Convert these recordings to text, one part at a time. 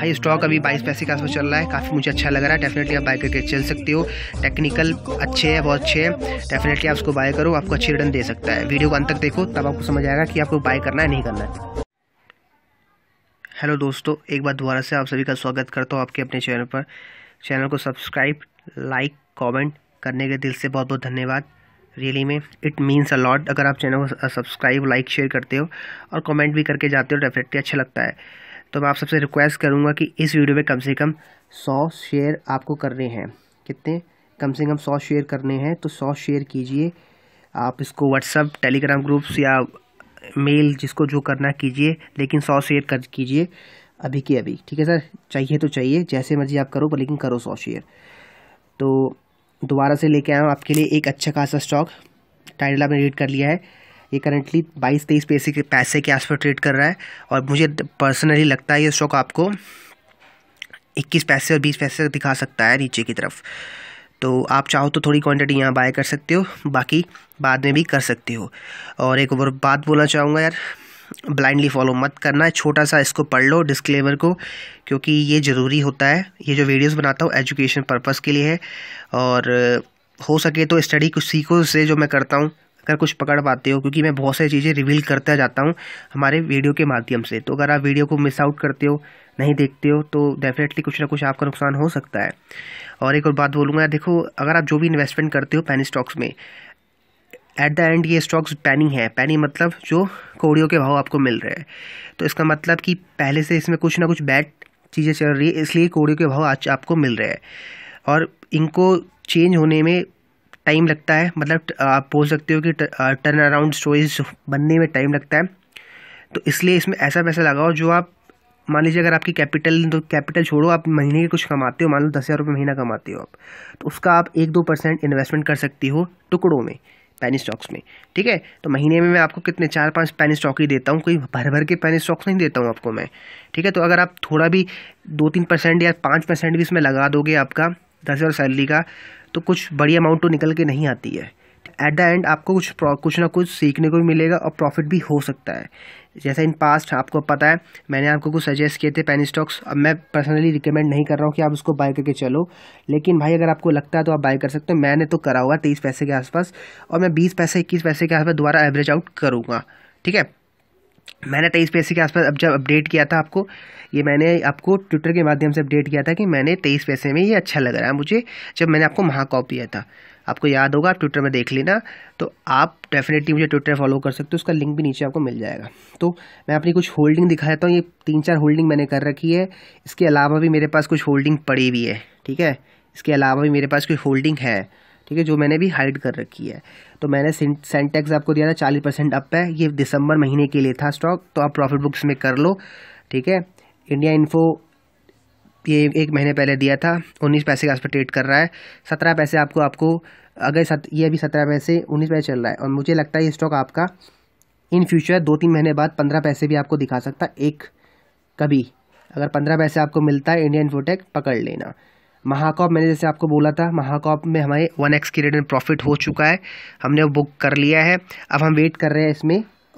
भाई स्टॉक अभी बाईस पैसे के आसपास चल रहा है काफ़ी मुझे अच्छा लग रहा है डेफिनेटली आप बाय करके चल सकते हो टेक्निकल अच्छे है बहुत अच्छे हैं डेफिनेटली आप उसको बाय करो आपको अच्छी रिटर्न दे सकता है वीडियो को अंत तक देखो तब आपको समझ आएगा कि आपको बाय करना है नहीं करना है हेलो दोस्तों एक बार दोबारा से आप सभी का स्वागत करता हूँ आपके अपने चैनल पर चैनल को सब्सक्राइब लाइक कॉमेंट करने के दिल से बहुत बहुत धन्यवाद रियली में इट मीन्स अ लॉट अगर आप चैनल को सब्सक्राइब लाइक शेयर करते हो और कमेंट भी करके जाते हो डेफिनेटली अच्छा लगता है तो मैं आप सबसे रिक्वेस्ट करूँगा कि इस वीडियो में कम से कम सौ शेयर आपको करने हैं कितने कम से कम सौ शेयर करने हैं तो सौ शेयर कीजिए आप इसको व्हाट्सअप टेलीग्राम ग्रुप्स या मेल जिसको जो करना कीजिए लेकिन सौ शेयर कर कीजिए अभी के अभी ठीक है सर चाहिए तो चाहिए जैसे मर्जी आप करो पर लेकिन करो सौ शेयर तो दोबारा से लेके आया हूँ आपके लिए एक अच्छा खासा स्टॉक टाइटल आपने रीड कर लिया है ये करंटली बाईस तेईस पैसे के पैसे के आसपास ट्रेड कर रहा है और मुझे पर्सनली लगता है ये स्टॉक आपको इक्कीस पैसे और बीस पैसे तक दिखा सकता है नीचे की तरफ तो आप चाहो तो थोड़ी क्वांटिटी यहाँ बाय कर सकते हो बाकी बाद में भी कर सकते हो और एक और बात बोलना चाहूँगा यार ब्लाइंडली फॉलो मत करना छोटा सा इसको पढ़ लो डिस्क्लेमर को क्योंकि ये ज़रूरी होता है ये जो वीडियोस बनाता हूँ एजुकेशन पर्पस के लिए है और हो सके तो स्टडी कुछ सीखो से जो मैं करता हूँ कर कुछ पकड़ पाते हो क्योंकि मैं बहुत सारी चीज़ें रिवील करता जाता हूँ हमारे वीडियो के माध्यम से तो अगर आप वीडियो को मिस आउट करते हो नहीं देखते हो तो डेफिनेटली कुछ ना कुछ आपका नुकसान हो सकता है और एक और बात बोलूँगा देखो अगर आप जो भी इन्वेस्टमेंट करते हो पैनी स्टॉक्स में एट द एंड ये स्टॉक्स पैनी है पैनी मतलब जो कौड़ियों के भाव आपको मिल रहे हैं तो इसका मतलब कि पहले से इसमें कुछ ना कुछ बैड चीज़ें चल रही है इसलिए कौड़ियों के भाव आज आपको मिल रहे हैं और इनको चेंज होने में टाइम लगता है मतलब आप बोल सकते हो कि टर्न अराउंड स्टोरीज बनने में टाइम लगता है तो इसलिए इसमें ऐसा पैसा लगाओ जो आप मान लीजिए अगर आपकी कैपिटल तो कैपिटल छोड़ो आप महीने के कुछ कमाते हो मान लो दस हज़ार रुपये महीना कमाते हो आप तो उसका आप एक दो परसेंट इन्वेस्टमेंट कर सकती हो टुकड़ों में पैनी स्टॉक्स में ठीक है तो महीने में मैं आपको कितने चार पांच पैनी स्टॉक ही देता हूँ कोई भर भर के पैनी स्टॉक्स नहीं देता हूँ आपको मैं ठीक है तो अगर आप थोड़ा भी दो तीन परसेंट या पाँच परसेंट भी इसमें लगा दोगे आपका दस हज़ार सैलरी का तो कुछ बड़ी अमाउंट तो निकल के नहीं आती है एट द एंड आपको कुछ कुछ ना कुछ सीखने को भी मिलेगा और प्रॉफिट भी हो सकता है जैसा इन पास्ट आपको पता है मैंने आपको कुछ सजेस्ट किए थे पेनी स्टॉक्स अब मैं पर्सनली रिकमेंड नहीं कर रहा हूँ कि आप उसको बाय करके चलो लेकिन भाई अगर आपको लगता है तो आप बाय कर सकते हो मैंने तो करा हुआ तेईस पैसे के आसपास और मैं बीस पैसे इक्कीस पैसे के आसपास दोबारा एवरेज आउट करूँगा ठीक है मैंने तेईस तो पैसे के आसपास अब जब अपडेट किया था आपको ये मैंने आपको ट्विटर के माध्यम से अपडेट किया था कि मैंने तेईस पैसे में ये अच्छा लग रहा है मुझे जब मैंने आपको महाकॉप दिया था आपको याद होगा आप ट्विटर में देख लेना तो आप डेफिनेटली मुझे ट्विटर फॉलो कर सकते हो उसका लिंक भी नीचे आपको मिल जाएगा तो मैं अपनी कुछ होल्डिंग दिखा देता हूँ ये तीन चार होल्डिंग मैंने कर रखी है इसके अलावा भी मेरे पास कुछ होल्डिंग पड़ी हुई है ठीक है इसके अलावा भी मेरे पास कोई होल्डिंग है ठीक है जो मैंने भी हाइड कर रखी है तो मैंने सेंटेक्स आपको दिया था चालीस परसेंट अप है ये दिसंबर महीने के लिए था स्टॉक तो आप प्रॉफिट बुक्स में कर लो ठीक है इंडिया इन्फो ये एक महीने पहले दिया था उन्नीस पैसे के आसपास ट्रेड कर रहा है सत्रह पैसे आपको आपको अगर सत, ये अभी सत्रह पैसे उन्नीस पैसे चल रहा है और मुझे लगता है ये स्टॉक आपका इन फ्यूचर दो तीन महीने बाद पंद्रह पैसे भी आपको दिखा सकता एक कभी अगर पंद्रह पैसे आपको मिलता है इंडियन इन्फोटेक पकड़ लेना महाकॉप मैंने जैसे आपको बोला था महाकॉप में हमारे वन एक्स की रेट में प्रॉफिट हो चुका है हमने वो बुक कर लिया है अब हम वेट कर रहे हैं इसमें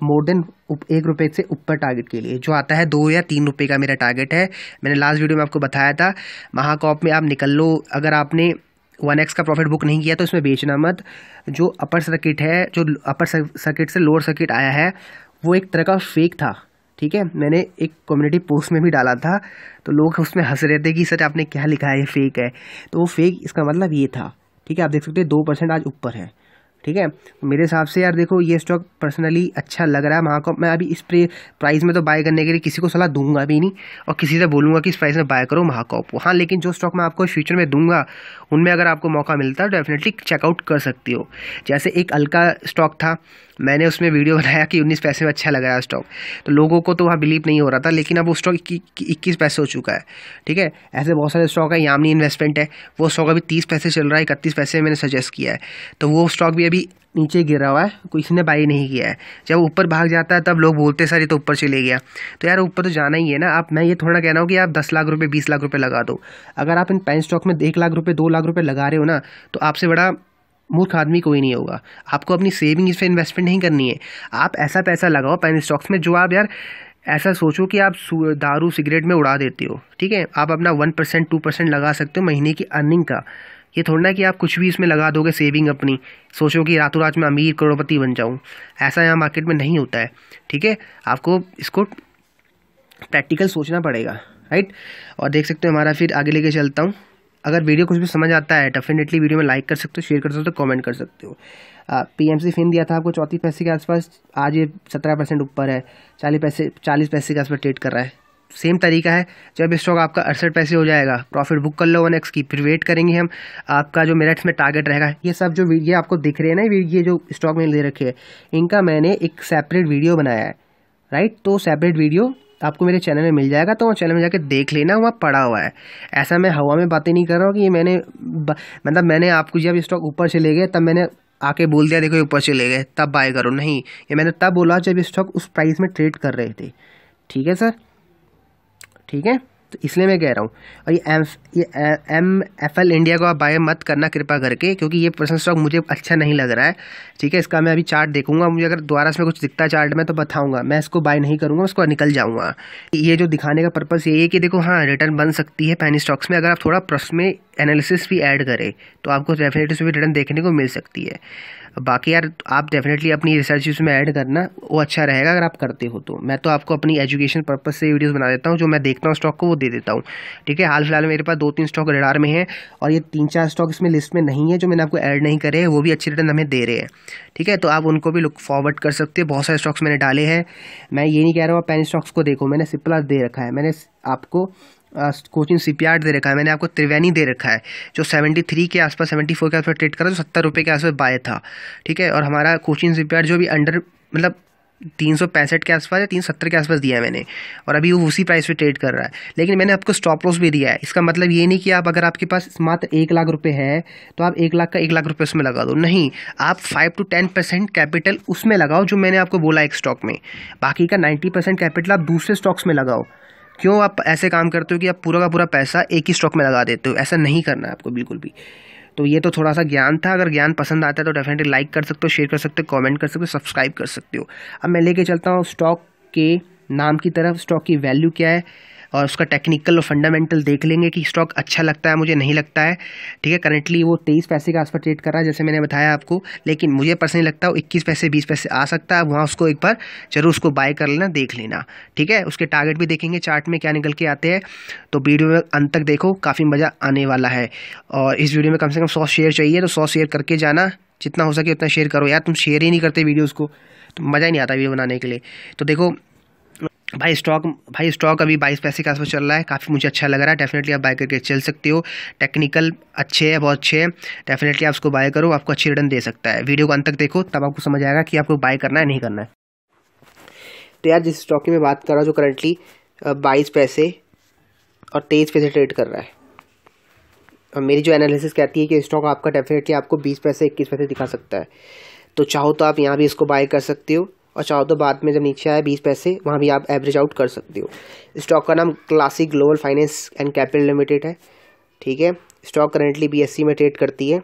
मोर देन एक रुपये से ऊपर टारगेट के लिए जो आता है दो या तीन रुपये का मेरा टारगेट है मैंने लास्ट वीडियो में आपको बताया था महाकॉप में आप निकल लो अगर आपने वन एक्स का प्रॉफिट बुक नहीं किया तो इसमें बेचना मत जो अपर सर्किट है जो अपर सर्किट से लोअर सर्किट आया है वो एक तरह का फेक था ठीक है मैंने एक कम्युनिटी पोस्ट में भी डाला था तो लोग उसमें हंस रहे थे कि सर आपने क्या लिखा है ये फेक है तो वो फेक इसका मतलब ये था ठीक है आप देख सकते हैं दो परसेंट आज ऊपर है ठीक है तो मेरे हिसाब से यार देखो ये स्टॉक पर्सनली अच्छा लग रहा है वहाँ को मैं अभी इस प्राइस में तो बाय करने के लिए किसी को सलाह दूंगा भी नहीं और किसी से बोलूंगा कि इस प्राइस में बाय करो महाकॉप को हाँ लेकिन जो स्टॉक मैं आपको फ्यूचर में दूंगा उनमें अगर आपको मौका मिलता है डेफिनेटली तो चेकआउट कर सकती हो जैसे एक अलका स्टॉक था मैंने उसमें वीडियो बनाया कि उन्नीस पैसे में अच्छा लग रहा है स्टॉक तो लोगों को तो वहाँ बिलीव नहीं हो रहा था लेकिन अब वो स्टॉक इक्कीस पैसे हो चुका है ठीक है ऐसे बहुत सारे स्टॉक है यामनी इन्वेस्टमेंट है वो स्टॉक अभी तीस पैसे चल रहा है इकतीस पैसे मैंने सजेस्ट किया है तो वो स्टॉक भी अभी नीचे गिर रहा हुआ है कोई ने बाई नहीं किया है जब ऊपर भाग जाता है तब लोग बोलते सर ये तो ऊपर चले गया तो यार ऊपर तो जाना ही है ना आप मैं ये थोड़ा कहना हूँ कि आप दस लाख रुपये बीस लाख रुपये लगा दो अगर आप इन पैन स्टॉक में एक लाख रुपये दो लाख रुपये लगा रहे हो ना तो आपसे बड़ा मूर्ख आदमी कोई नहीं होगा आपको अपनी सेविंग इस पर इन्वेस्टमेंट नहीं करनी है आप ऐसा पैसा लगाओ पैन स्टॉक्स में जो आप यार ऐसा सोचो कि आप दारू सिगरेट में उड़ा देते हो ठीक है आप अपना वन परसेंट टू परसेंट लगा सकते हो महीने की अर्निंग का ये थोड़ा ना कि आप कुछ भी इसमें लगा दोगे सेविंग अपनी सोचो कि रातों रात में अमीर करोड़पति बन जाऊँ ऐसा यहाँ मार्केट में नहीं होता है ठीक है आपको इसको प्रैक्टिकल सोचना पड़ेगा राइट और देख सकते हो हमारा फिर आगे लेके चलता हूँ अगर वीडियो कुछ भी समझ आता है डेफिनेटली वीडियो में लाइक कर सकते हो शेयर कर सकते हो कमेंट कर सकते हो पी एम सी फिन दिया था आपको चौंतीस पैसे के आसपास आज ये सत्रह परसेंट ऊपर है चालीस पैसे चालीस पैसे के आसपास ट्रेड कर रहा है सेम तरीका है जब स्टॉक आपका अड़सठ पैसे हो जाएगा प्रॉफिट बुक कर लो वन एक्स की फिर वेट करेंगे हम आपका जो मेरठ में टारगेट रहेगा ये सब जो ये आपको दिख रहे हैं ना ये जो स्टॉक मैंने ले रखे हैं इनका मैंने एक सेपरेट वीडियो बनाया है राइट तो सेपरेट वीडियो तो आपको मेरे चैनल में मिल जाएगा तो वहाँ चैनल में जाके देख लेना वहाँ पड़ा हुआ है ऐसा मैं हवा में बातें नहीं कर रहा हूँ कि ये मैंने मतलब मैंने आपको जब स्टॉक ऊपर से ले गए तब मैंने आके बोल दिया देखो ये ऊपर चले गए तब बाय करो नहीं ये मैंने तब बोला जब स्टॉक उस प्राइस में ट्रेड कर रहे थे ठीक है सर ठीक है तो इसलिए मैं कह रहा हूँ और ये एम ये एम एफ एल इंडिया को आप बाय मत करना कृपा करके क्योंकि ये पर्सनल स्टॉक मुझे अच्छा नहीं लग रहा है ठीक है इसका मैं अभी चार्ट देखूंगा मुझे अगर दोबारा इसमें कुछ दिखता है चार्ट में तो बताऊंगा मैं इसको बाय नहीं करूँगा उसको निकल जाऊँगा ये जो दिखाने का पर्पज़ ये है कि देखो हाँ रिटर्न बन सकती है पैनी स्टॉक्स में अगर आप थोड़ा प्रश्न में एनालिसिस भी ऐड करें तो आपको डेफिनेटली भी रिटर्न देखने को मिल सकती है बाकी यार आप डेफिनेटली अपनी रिसर्च उसमें ऐड करना वो अच्छा रहेगा अगर आप करते हो तो मैं तो आपको अपनी एजुकेशन पर्पज़ से वीडियोस बना देता हूँ जो मैं देखता हूँ स्टॉक को वो दे देता हूँ ठीक है हाल फिलहाल मेरे पास दो तीन स्टॉक रडार में है और ये तीन चार स्टॉक इसमें लिस्ट में नहीं है जो मैंने आपको ऐड नहीं करे वो भी अच्छे रिटर्न हमें दे रहे हैं ठीक है तो आप उनको भी लुक फॉरवर्ड कर सकते हो बहुत सारे स्टॉक्स मैंने डाले हैं मैं ये नहीं कह रहा हूँ आप पेन स्टॉक्स को देखो मैंने सिप्लास दे रखा है मैंने आपको कोचिंग सीपीआर दे रखा है मैंने आपको त्रिवेणी दे रखा है जो सेवेंटी थ्री के आसपास सेवेंटी फोर के आसपास ट्रेड करा तो सत्तर रुपये के आसपास बाय था ठीक है और हमारा कोचिंग सी जो भी अंडर मतलब तीन सौ पैंसठ के आसपास या तीन सत्तर के आसपास दिया है मैंने और अभी वो उसी प्राइस पे ट्रेड कर रहा है लेकिन मैंने आपको स्टॉप लॉस भी दिया है इसका मतलब ये नहीं कि आप अगर आपके पास मात्र एक लाख रुपए है तो आप एक लाख का एक लाख रुपए उसमें लगा दो नहीं आप five to ten percent capital उसमें लगाओ जो मैंने आपको बोला एक स्टॉक में बाकी का नाइन्टी परसेंट कैपिटल आप दूसरे स्टॉक्स में लगाओ क्यों आप ऐसे काम करते हो कि आप पूरा का पूरा पैसा एक ही स्टॉक में लगा देते हो ऐसा नहीं करना है आपको बिल्कुल भी तो ये तो थोड़ा सा ज्ञान था अगर ज्ञान पसंद आता है तो डेफिनेटली लाइक कर सकते हो शेयर कर सकते हो कमेंट कर सकते हो सब्सक्राइब कर सकते हो अब मैं लेके चलता हूँ स्टॉक के नाम की तरफ स्टॉक की वैल्यू क्या है और उसका टेक्निकल और फंडामेंटल देख लेंगे कि स्टॉक अच्छा लगता है मुझे नहीं लगता है ठीक है करंटली वो तेईस पैसे के आसपास ट्रेड कर रहा है जैसे मैंने बताया आपको लेकिन मुझे पर्सनली लगता है वो इक्कीस पैसे बीस पैसे आ सकता है वहाँ उसको एक बार जरूर उसको बाय कर लेना देख लेना ठीक है उसके टारगेट भी देखेंगे चार्ट में क्या निकल के आते हैं तो वीडियो में अंत तक देखो काफ़ी मज़ा आने वाला है और इस वीडियो में कम से कम सौ शेयर चाहिए तो सौ शेयर करके जाना जितना हो सके उतना शेयर करो यार तुम शेयर ही नहीं करते वीडियोज़ को तो मज़ा ही नहीं आता वीडियो बनाने के लिए तो देखो भाई स्टॉक भाई स्टॉक अभी बाईस पैसे के आसपास चल रहा है काफ़ी मुझे अच्छा लग रहा है डेफिनेटली आप बाय करके चल सकते हो टेक्निकल अच्छे हैं बहुत अच्छे हैं डेफिनेटली आप उसको बाय करो आपको अच्छी रिटर्न दे सकता है वीडियो को अंत तक देखो तब आपको समझ आएगा कि आपको बाय करना है नहीं करना है तो यार जिस स्टॉक की मैं बात कर रहा हूँ जो करंटली बाईस पैसे और तेईस पैसे ट्रेड कर रहा है और मेरी जो एनालिसिस कहती है कि स्टॉक आपका डेफिनेटली आपको बीस पैसे इक्कीस पैसे दिखा सकता है तो चाहो तो आप यहाँ भी इसको बाय कर सकते हो और चाहो तो बाद में जब नीचे आए बीस पैसे वहाँ भी आप एवरेज आउट कर सकते हो स्टॉक का नाम classic global finance and capital limited है ठीक है स्टॉक करंटली बी में ट्रेड करती है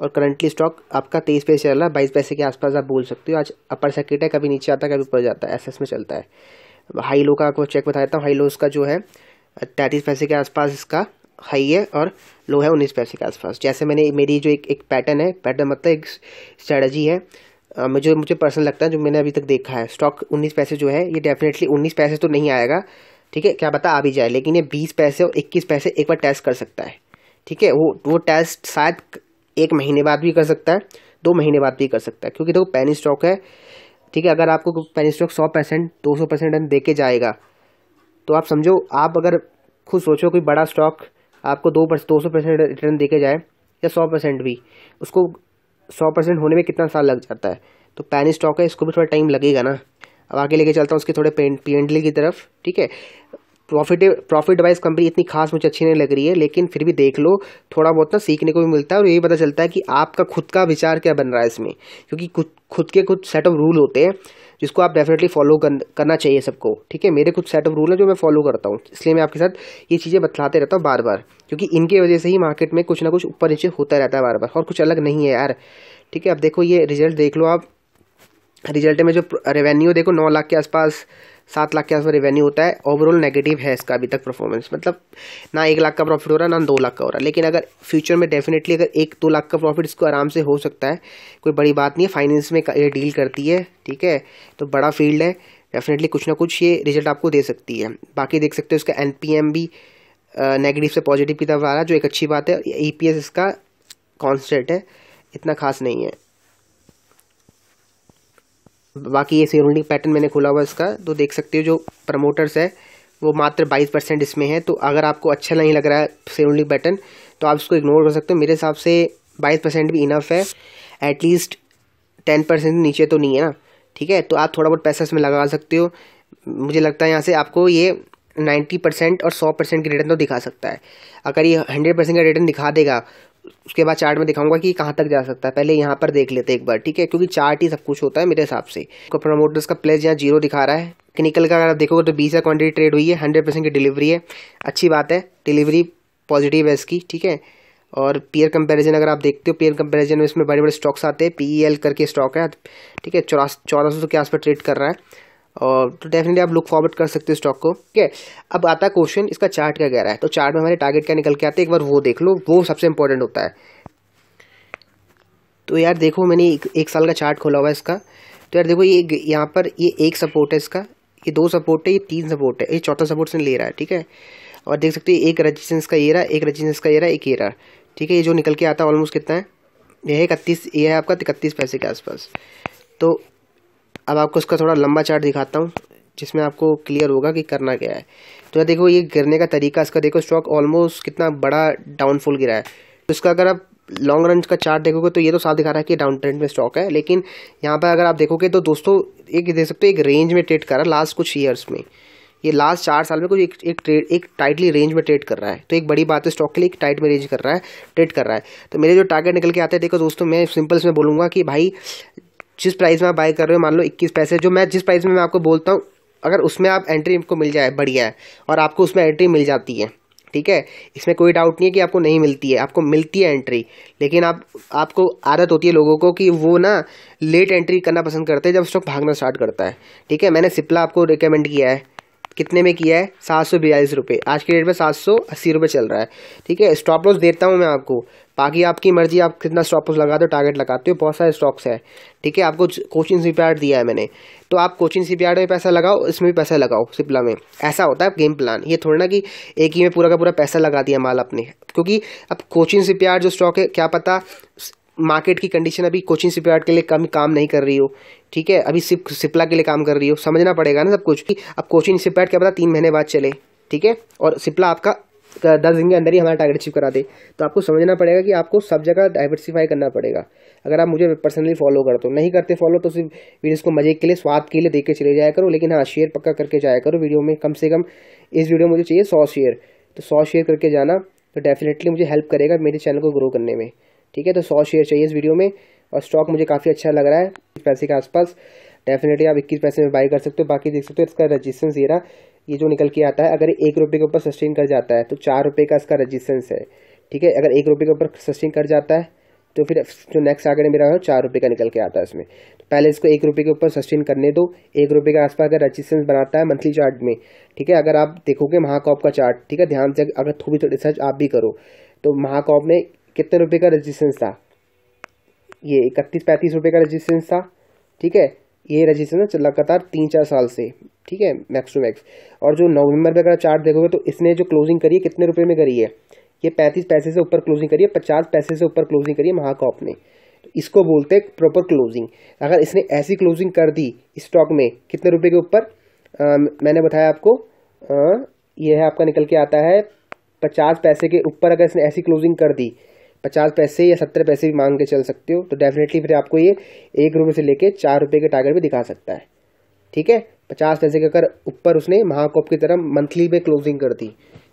और करंटली स्टॉक आपका तेईस पैसे चल रहा है बाईस पैसे के आसपास आप बोल सकते हो आज अपर सर्किट है कभी नीचे आता है कभी ऊपर जाता है एस में चलता है हाई लो का आपको चेक बता देता हूँ हाई लो इसका जो है तैंतीस पैसे के आसपास इसका हाई है और लो है उन्नीस पैसे के आसपास जैसे मैंने मेरी जो एक एक पैटर्न है पैटर्न मतलब एक स्ट्रेटजी है मुझे मुझे पर्सनल लगता है जो मैंने अभी तक देखा है स्टॉक उन्नीस पैसे जो है ये डेफिनेटली उन्नीस पैसे तो नहीं आएगा ठीक है क्या पता आ भी जाए लेकिन ये बीस पैसे और इक्कीस पैसे एक बार टेस्ट कर सकता है ठीक है वो वो टेस्ट शायद एक महीने बाद भी कर सकता है दो महीने बाद भी कर सकता है क्योंकि देखो तो पेनी स्टॉक है ठीक है अगर आपको पेनी स्टॉक सौ परसेंट दो सौ परसेंट रन दे के जाएगा तो आप समझो आप अगर खुद सोचो कोई बड़ा स्टॉक आपको दो दो सौ परसेंट रिटर्न दे के जाए या सौ परसेंट भी उसको सौ परसेंट होने में कितना साल लग जाता है तो पैनी स्टॉक है इसको भी थोड़ा टाइम लगेगा ना अब आगे लेके चलता हूँ उसके थोड़े पी एंडली की तरफ ठीक है प्रॉफिट प्रॉफिट वाइज कंपनी इतनी खास मुझे अच्छी नहीं लग रही है लेकिन फिर भी देख लो थोड़ा बहुत ना सीखने को भी मिलता है और यही पता चलता है कि आपका खुद का विचार क्या बन रहा है इसमें क्योंकि खुद खुद के कुछ सेट ऑफ रूल होते हैं जिसको आप डेफिनेटली फॉलो करना चाहिए सबको ठीक है मेरे कुछ सेट ऑफ रूल है जो मैं फॉलो करता हूँ इसलिए मैं आपके साथ ये चीज़ें बतलाते रहता हूँ बार बार क्योंकि इनके वजह से ही मार्केट में कुछ ना कुछ ऊपर नीचे होता रहता है बार बार और कुछ अलग नहीं है यार ठीक है अब देखो ये रिजल्ट देख लो आप रिजल्ट में जो रेवेन्यू देखो नौ लाख के आसपास सात लाख के आसपास रेवेन्यू होता है ओवरऑल नेगेटिव है इसका अभी तक परफॉर्मेंस मतलब ना एक लाख का प्रॉफिट हो रहा है ना दो लाख का हो रहा है लेकिन अगर फ्यूचर में डेफिनेटली अगर एक दो लाख का प्रॉफिट इसको आराम से हो सकता है कोई बड़ी बात नहीं है फाइनेंस में ये डील करती है ठीक है तो बड़ा फील्ड है डेफिनेटली कुछ ना कुछ ये रिजल्ट आपको दे सकती है बाकी देख सकते हो इसका एन भी नेगेटिव से पॉजिटिव की तरफ आ रहा है जो एक अच्छी बात है ई e इसका कॉन्स्टेंट है इतना खास नहीं है बाकी ये शेयर होल्डिंग पैटर्न मैंने खोला हुआ इसका तो देख सकते हो जो प्रमोटर्स है वो मात्र 22 परसेंट इसमें है तो अगर आपको अच्छा नहीं लग रहा है शेयर होल्डिंग पैटर्न तो आप इसको इग्नोर कर सकते हो मेरे हिसाब से बाईस परसेंट भी इनफ है एटलीस्ट टेन परसेंट नीचे तो नहीं है ना ठीक है तो आप थोड़ा बहुत पैसा इसमें लगा सकते हो मुझे लगता है यहाँ से आपको ये नाइन्टी परसेंट और सौ परसेंट की रिटर्न तो दिखा सकता है अगर ये हंड्रेड परसेंट का रिटर्न दिखा देगा उसके बाद चार्ट में दिखाऊंगा कि कहाँ तक जा सकता है पहले यहाँ पर देख लेते हैं एक बार ठीक है क्योंकि चार्ट ही सब कुछ होता है मेरे हिसाब से प्रमोटर्स का प्लेस यहाँ जीरो दिखा रहा है टेक्निकल का अगर देखोगे तो बीस का ट्रेड हुई है हंड्रेड परसेंट की डिलीवरी है अच्छी बात है डिलीवरी पॉजिटिव है इसकी ठीक है और पीयर कंपैरिजन अगर आप देखते हो पीयर कंपैरिजन में इसमें बड़े बड़े स्टॉक्स आते हैं पीईएल e करके स्टॉक है ठीक है चौरास चौदह सौ के आसपास ट्रेड कर रहा है और तो डेफिनेटली आप लुक फॉरवर्ड कर सकते हो स्टॉक को ठीक है अब आता है क्वेश्चन इसका चार्ट क्या कह रहा है तो चार्ट में हमारे टारगेट क्या निकल के आते हैं एक बार वो देख लो वो सबसे इंपॉर्टेंट होता है तो यार देखो मैंने एक, एक साल का चार्ट खोला हुआ है इसका तो यार देखो ये यहाँ पर ये एक सपोर्ट है इसका ये दो सपोर्ट है ये तीन सपोर्ट है ये चौथा सपोर्ट से ले रहा है ठीक है और देख सकते हो एक रजिस्टेंस का ये रहा एक रजिस्टेंस का ये रहा एक ये रहा ठीक है ये जो निकल के आता है ऑलमोस्ट कितना है यह इकतीस ये है आपका इकतीस पैसे के आसपास तो अब आपको उसका थोड़ा लंबा चार्ट दिखाता हूँ जिसमें आपको क्लियर होगा कि करना क्या है तो यहाँ देखो ये गिरने का तरीका इसका देखो स्टॉक ऑलमोस्ट कितना बड़ा डाउनफॉल गिरा है तो इसका अगर आप लॉन्ग रन का चार्ट देखोगे तो ये तो साफ दिखा रहा है कि डाउन ट्रेंड में स्टॉक है लेकिन यहाँ पर अगर आप देखोगे तो दोस्तों एक देख सकते हो एक रेंज में ट्रेड कर रहा है लास्ट कुछ ईयर्स में ये लास्ट चार साल में कुछ एक एक ट्रेड एक टाइटली रेंज में ट्रेड कर रहा है तो एक बड़ी बात है स्टॉक के लिए एक टाइट में रेंज कर रहा है ट्रेड कर रहा है तो मेरे जो टारगेट निकल के आते हैं देखो दोस्तों मैं सिंपल में बोलूँगा कि भाई जिस प्राइस में आप बाई कर रहे हो मान लो इक्कीस पैसे जो मैं जिस प्राइस में मैं आपको बोलता हूँ अगर उसमें आप एंट्री आपको मिल जाए बढ़िया है और आपको उसमें एंट्री मिल जाती है ठीक है इसमें कोई डाउट नहीं है कि आपको नहीं मिलती है आपको मिलती है एंट्री लेकिन आप आपको आदत होती है लोगों को कि वो ना लेट एंट्री करना पसंद करते हैं जब स्टॉक भागना स्टार्ट करता है ठीक है मैंने सिप्ला आपको रिकमेंड किया है कितने में किया है सात सौ बयालीस रुपये आज के डेट में सात सौ अस्सी रुपये चल रहा है ठीक है स्टॉप लॉस देता हूँ मैं आपको बाकी आपकी मर्जी आप कितना स्टॉप लगाते हो टारगेट लगाते हो बहुत सारे स्टॉक्स है ठीक है आपको कोचिंग सी दिया है मैंने तो आप कोचिंग सी में पैसा लगाओ इसमें भी पैसा लगाओ सिप्ला में ऐसा होता है गेम प्लान ये थोड़ा ना कि एक ही में पूरा का पूरा पैसा लगा दिया माल अपने क्योंकि अब कोचिंग सी जो स्टॉक है क्या पता मार्केट की कंडीशन अभी कोचिंग सिप्लाट के लिए कम काम नहीं कर रही हो ठीक है अभी सिप सिप्ला के लिए काम कर रही हो समझना पड़ेगा ना सब कुछ अब कोचिंग सिप्लाट क्या पता तीन महीने बाद चले ठीक है और सिप्ला आपका दस दिन के अंदर ही हमारा टारगेट अचीव करा दे तो आपको समझना पड़ेगा कि आपको सब जगह डाइवर्सिफाई करना पड़ेगा अगर आप मुझे पर्सनली फॉलो करते हो नहीं करते फॉलो तो सिर्फ वीडियोस को मजे के लिए स्वाद के लिए देख के चले जाया करो लेकिन हाँ शेयर पक्का करके जाया करो वीडियो में कम से कम इस वीडियो में मुझे चाहिए सौ शेयर तो सौ शेयर करके जाना तो डेफिनेटली मुझे हेल्प करेगा मेरे चैनल को ग्रो करने में ठीक है तो सौ शेयर चाहिए इस वीडियो में और स्टॉक मुझे काफ़ी अच्छा लग रहा है पैसे के आसपास डेफिनेटली आप इक्कीस पैसे में बाई कर सकते हो बाकी देख सकते हो इसका रजिस्टेंस ये रहा ये जो निकल के आता है अगर एक रुपये के ऊपर सस्टेन कर जाता है तो चार रुपये का इसका रजिस्टेंस है ठीक है अगर एक रुपये के ऊपर सस्टेन कर जाता है तो फिर जो नेक्स्ट आगे मेरा है चार रुपये का निकल के आता है इसमें तो पहले इसको एक रुपये के ऊपर सस्टेन करने दो एक रुपये के आसपास अगर रजिस्टेंस बनाता है मंथली चार्ट में ठीक है अगर आप देखोगे महाकॉप का चार्ट ठीक है ध्यान से अगर थोड़ी थोड़ी रिसर्च आप भी करो तो महाकॉप में कितने रुपये का रजिस्टेंस था ये इकतीस पैंतीस रुपये का रजिस्टेंस था ठीक है ये रजिस्टेंस लगातार तीन चार साल से ठीक है मैक्स टू मैक्स और जो नवंबर में अगर चार्ट देखोगे तो इसने जो क्लोजिंग करी है कितने रुपये में करी है ये पैंतीस पैसे से ऊपर क्लोजिंग करी है पचास पैसे से ऊपर क्लोजिंग करी है महाकॉप ने तो इसको बोलते हैं प्रॉपर क्लोजिंग अगर इसने ऐसी क्लोजिंग कर दी स्टॉक में कितने रुपये के ऊपर मैंने बताया आपको आ, ये है आपका निकल के आता है पचास पैसे के ऊपर अगर इसने ऐसी क्लोजिंग कर दी पचास पैसे या सत्तर पैसे भी मांग के चल सकते हो तो डेफिनेटली फिर आपको ये एक रुपये से लेके चार रुपये के टारगेट भी दिखा सकता है ठीक है पचास पैसे के अगर ऊपर उसने महाकोप की तरह मंथली में क्लोजिंग कर दी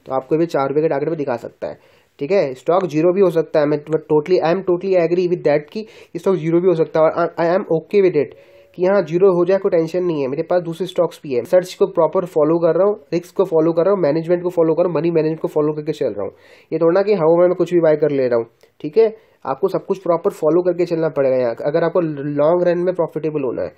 तो आपको भी चार रुपये के टारगेट पर दिखा सकता है ठीक है स्टॉक जीरो भी हो सकता है मैं totally I am totally agree with that कि स्टॉक जीरो भी हो सकता है और I am okay with it कि यहाँ जीरो हो जाए कोई टेंशन नहीं है मेरे पास दूसरे स्टॉक्स भी है सर्च को प्रॉपर फॉलो कर रहा हूँ रिस्क को फॉलो कर रहा हूँ मैनेजमेंट को फॉलो कर रहा हूँ मनी मैनेजमेंट को फॉलो करके चल रहा हूँ ये थोड़ा कि हवा में मैं कुछ भी बाय कर ले रहा हूँ ठीक है आपको सब कुछ प्रॉपर फॉलो करके चलना पड़ेगा यहाँ अगर आपको लॉन्ग रन में प्रॉफिटेबल होना है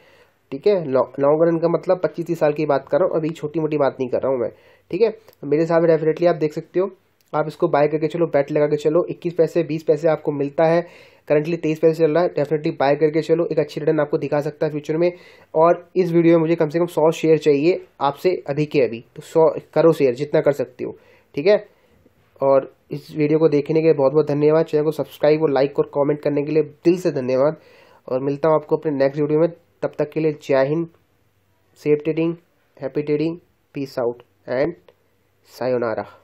ठीक है लॉन्ग रन का मतलब पच्चीस तीस साल की बात कर रहा हूँ अभी छोटी मोटी बात नहीं कर रहा हूँ मैं ठीक है मेरे हिसाब से डेफिनेटली आप देख सकते हो आप इसको बाय करके चलो बैट लगा के चलो इक्कीस पैसे बीस पैसे आपको मिलता है करंटली तेईस पैसे चल रहा है डेफिनेटली बाय करके चलो एक अच्छी रिटर्न आपको दिखा सकता है फ्यूचर में और इस वीडियो में मुझे कम से कम सौ शेयर चाहिए आपसे अधिक है अभी तो सौ करो शेयर जितना कर सकते हो ठीक है और इस वीडियो को देखने के लिए बहुत बहुत धन्यवाद चैनल को सब्सक्राइब और लाइक और कॉमेंट करने के लिए दिल से धन्यवाद और मिलता हूँ आपको अपने नेक्स्ट वीडियो में तब तक के लिए Jai Hind safe trading happy trading peace out and sayonara